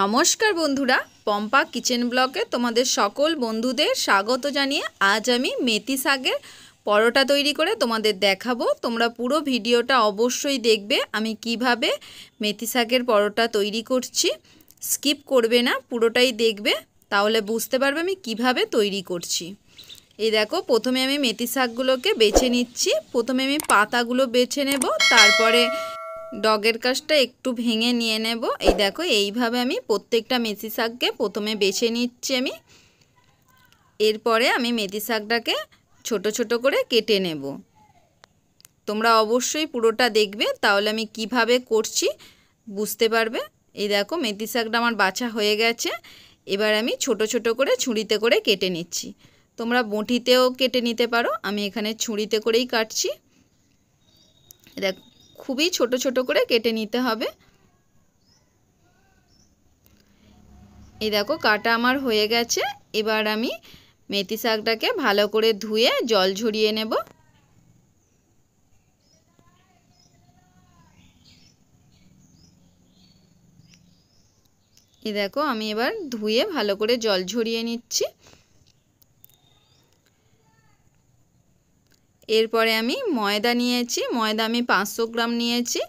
নমস্কার বন্ধুরা পম্পা কিচেন ব্লকে তোমাদের সকল বন্ধুদের স্বাগত জানিয়ে আজ আমি মেথি শাকের পরোটা তৈরি করে তোমাদের দেখাবো তোমরা পুরো ভিডিওটা অবশ্যই দেখবে আমি কিভাবে মেথি শাকের পরোটা তৈরি করছি স্কিপ করবে না পুরোটাই দেখবে তাহলে বুঝতে পারবে আমি কিভাবে তৈরি করছি এই দেখো প্রথমে আমি মেথি শাকগুলোকে বেছে নিচ্ছি প্রথমে আমি পাতাগুলো বেছে নেব তারপরে ডগের কাজটা একটু ভেঙে নিয়ে নেব এই দেখো এইভাবে আমি প্রত্যেকটা মেথি শাককে প্রথমে বেছে নিচ্ছি আমি এরপরে আমি মেথি শাকটাকে ছোট ছোট করে কেটে নেব তোমরা অবশ্যই পুরোটা দেখবে তাহলে আমি কিভাবে করছি বুঝতে পারবে এই দেখো মেথি শাকটা আমার বাছা হয়ে গেছে এবার আমি ছোট ছোট করে ছুঁড়িতে করে কেটে নিচ্ছি তোমরা বঁটিতেও কেটে নিতে পারো আমি এখানে ছুঁড়িতে করেই কাটছি দেখ খুবই ছোট ছোট করে কেটে নিতে হবে এই দেখো কাটা আমার হয়ে গেছে এবার আমি মেথি শাকটাকে ভালো করে ধুয়ে জল ঝরিয়ে নেব এই দেখো আমি এবার ধুয়ে ভালো করে জল ঝরিয়ে নিচ্ছি এরপরে আমি ময়দা নিয়েছি ময়দা আমি পাঁচশো গ্রাম নিয়েছি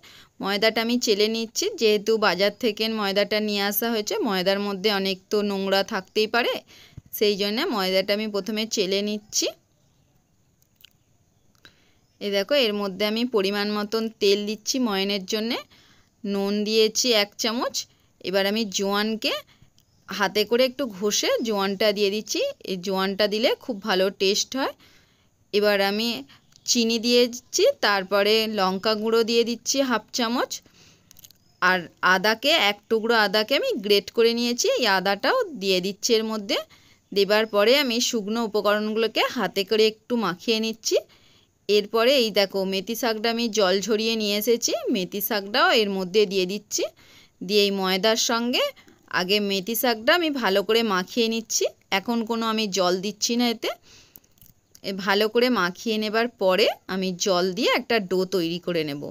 ময়দাটা আমি চেলে নিচ্ছি যেহেতু বাজার থেকে ময়দাটা নিয়ে আসা হয়েছে ময়দার মধ্যে অনেক তো নোংরা থাকতেই পারে সেই জন্য ময়দাটা আমি প্রথমে চেলে নিচ্ছি এ দেখো এর মধ্যে আমি পরিমাণ মতন তেল দিচ্ছি ময়নের জন্যে নুন দিয়েছি এক চামচ এবার আমি জোয়ানকে হাতে করে একটু ঘষে জোয়ানটা দিয়ে দিচ্ছি এই জোয়ানটা দিলে খুব ভালো টেস্ট হয় এবার আমি চিনি দিয়ে দিচ্ছি তারপরে লঙ্কা গুঁড়ো দিয়ে দিচ্ছি হাফ চামচ আর আদাকে এক টুকরো আদাকে আমি গ্রেট করে নিয়েছি এই আদাটাও দিয়ে দিচ্ছি এর মধ্যে দেবার পরে আমি শুকনো উপকরণগুলোকে হাতে করে একটু মাখিয়ে নিচ্ছি এরপরে এই দেখো মেথি শাকটা আমি জল ঝরিয়ে নিয়ে এসেছি মেথি শাকটাও এর মধ্যে দিয়ে দিচ্ছি দিয়ে এই ময়দার সঙ্গে আগে মেথি শাকটা আমি ভালো করে মাখিয়ে নিচ্ছি এখন কোনো আমি জল দিচ্ছি না এতে ভালো করে মাখিয়ে নেবার পরে আমি জল দিয়ে একটা ডো তৈরি করে নেব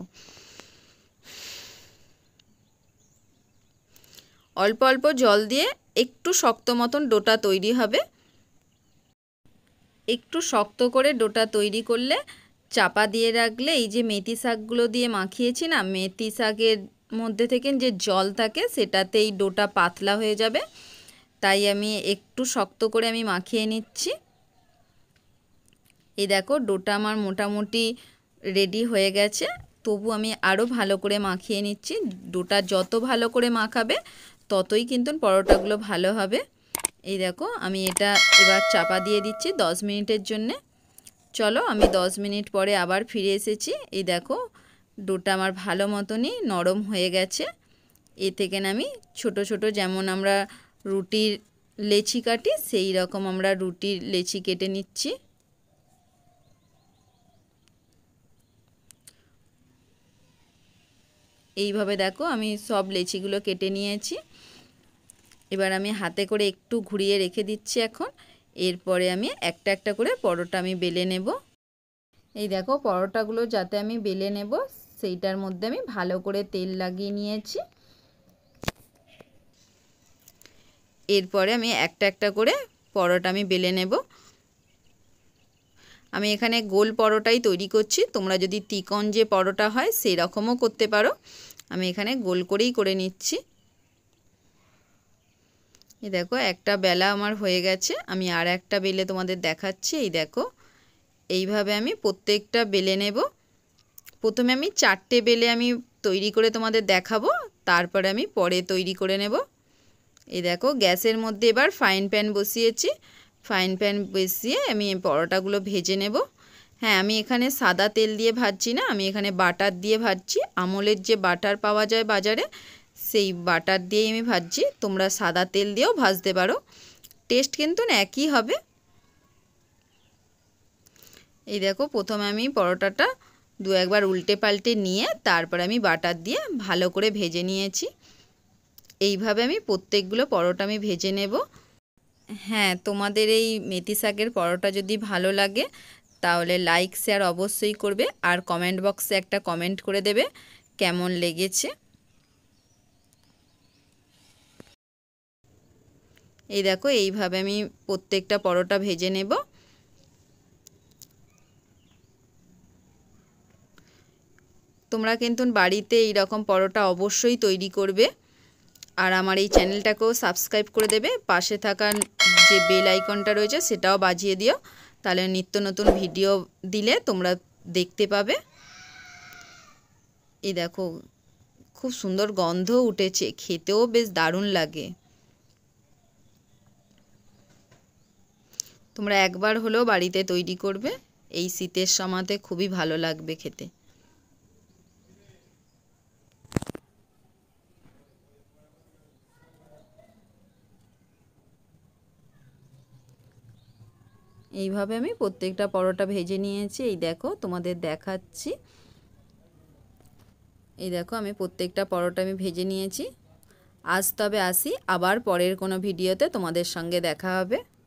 অল্প অল্প জল দিয়ে একটু শক্ত মতন ডোটা তৈরি হবে একটু শক্ত করে ডোটা তৈরি করলে চাপা দিয়ে রাখলে এই যে মেথি শাকগুলো দিয়ে মাখিয়েছি না মেথি শাকের মধ্যে থেকে যে জল থাকে সেটাতেই ডোটা পাতলা হয়ে যাবে তাই আমি একটু শক্ত করে আমি মাখিয়ে নিচ্ছি এই দেখো ডোটা আমার মোটামুটি রেডি হয়ে গেছে তবু আমি আরও ভালো করে মাখিয়ে নিচ্ছি ডোটা যত ভালো করে মাখাবে ততই কিন্তু পরোটাগুলো ভালো হবে এই দেখো আমি এটা এবার চাপা দিয়ে দিচ্ছি 10 মিনিটের জন্যে চলো আমি 10 মিনিট পরে আবার ফিরে এসেছি এই দেখো ডোটা আমার ভালো মতনই নরম হয়ে গেছে এ থেকে আমি ছোট ছোট যেমন আমরা রুটির লেচি কাটি সেই রকম আমরা রুটির লেচি কেটে নিচ্ছি এইভাবে দেখো আমি সব লেচিগুলো কেটে নিয়েছি এবার আমি হাতে করে একটু ঘুরিয়ে রেখে দিচ্ছি এখন এরপরে আমি একটা একটা করে পরোটা আমি বেলে নেব এই দেখো পরোটাগুলো যাতে আমি বেলে নেব সেইটার মধ্যে আমি ভালো করে তেল লাগিয়ে নিয়েছি এরপরে আমি একটা একটা করে পরোটা আমি বেলে নেব আমি এখানে গোল পরোটাই তৈরি করছি তোমরা যদি তিকন যে পরোটা হয় সেই রকমও করতে পারো আমি এখানে গোল করেই করে নিচ্ছি এই দেখো একটা বেলা আমার হয়ে গেছে আমি আর একটা বেলে তোমাদের দেখাচ্ছি এই দেখো এইভাবে আমি প্রত্যেকটা বেলে নেব প্রথমে আমি চারটে বেলে আমি তৈরি করে তোমাদের দেখাবো তারপরে আমি পরে তৈরি করে নেব এই দেখো গ্যাসের মধ্যে এবার ফাইন প্যান বসিয়েছি ফাইন প্যান বসিয়ে আমি পরোটাগুলো ভেজে নেব হ্যাঁ আমি এখানে সাদা তেল দিয়ে ভাজছি না আমি এখানে বাটার দিয়ে ভাজছি আমলের যে বাটার পাওয়া যায় বাজারে সেই বাটার দিয়েই আমি ভাজছি তোমরা সাদা তেল দিয়েও ভাজতে পারো টেস্ট কিন্তু একই হবে এই দেখো প্রথমে আমি পরোটাটা দু একবার উল্টে পাল্টে নিয়ে তারপর আমি বাটার দিয়ে ভালো করে ভেজে নিয়েছি এইভাবে আমি প্রত্যেকগুলো পরোটা আমি ভেজে নেবো হ্যাঁ তোমাদের এই মেথি শাকের পরোটা যদি ভালো লাগে তাহলে লাইক শেয়ার অবশ্যই করবে আর কমেন্ট বক্সে একটা কমেন্ট করে দেবে কেমন লেগেছে এই দেখো এইভাবে আমি প্রত্যেকটা পরোটা ভেজে নেব তোমরা কিন্তু বাড়িতে এই রকম পরোটা অবশ্যই তৈরি করবে আর আমার এই চ্যানেলটাকেও সাবস্ক্রাইব করে দেবে পাশে থাকা যে বেল আইকনটা রয়েছে সেটাও বাজিয়ে দিও তাহলে নিত্য নতুন ভিডিও দিলে তোমরা দেখতে পাবে এই দেখো খুব সুন্দর গন্ধ উঠেছে খেতেও বেশ দারুণ লাগে তোমরা একবার হলেও বাড়িতে তৈরি করবে এই শীতের সময়তে খুবই ভালো লাগবে খেতে এইভাবে আমি প্রত্যেকটা পরোটা ভেজে নিয়েছি এই দেখো তোমাদের দেখাচ্ছি এই দেখো আমি প্রত্যেকটা পরোটা আমি ভেজে নিয়েছি আজ তবে আসি আবার পরের কোনো ভিডিওতে তোমাদের সঙ্গে দেখা হবে